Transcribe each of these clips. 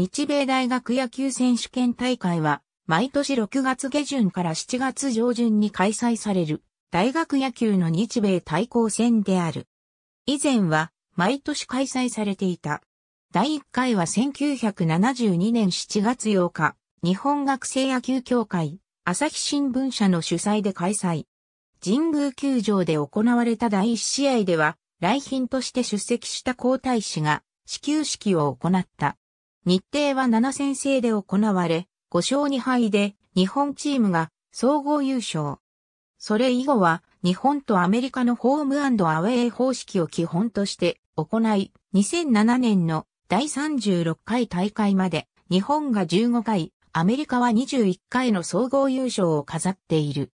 日米大学野球選手権大会は、毎年6月下旬から7月上旬に開催される、大学野球の日米対抗戦である。以前は、毎年開催されていた。第1回は1972年7月8日、日本学生野球協会、朝日新聞社の主催で開催。神宮球場で行われた第1試合では、来賓として出席した皇太子が、始球式を行った。日程は7戦制で行われ、5勝2敗で日本チームが総合優勝。それ以後は日本とアメリカのホームアウェイ方式を基本として行い、2007年の第36回大会まで日本が15回、アメリカは21回の総合優勝を飾っている。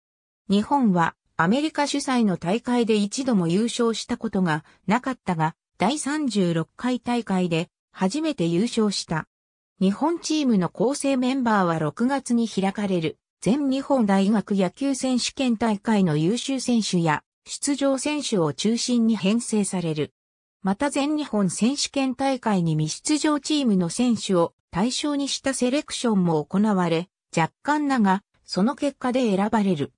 日本はアメリカ主催の大会で一度も優勝したことがなかったが、第36回大会で初めて優勝した。日本チームの構成メンバーは6月に開かれる全日本大学野球選手権大会の優秀選手や出場選手を中心に編成される。また全日本選手権大会に未出場チームの選手を対象にしたセレクションも行われ、若干なが、その結果で選ばれる。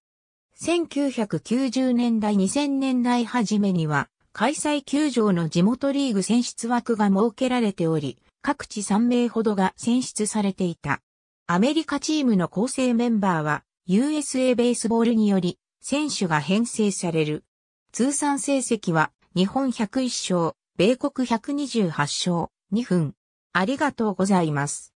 1990年代2000年代初めには、開催球場の地元リーグ選出枠が設けられており、各地3名ほどが選出されていた。アメリカチームの構成メンバーは USA ベースボールにより選手が編成される。通算成績は日本101勝、米国128勝、2分。ありがとうございます。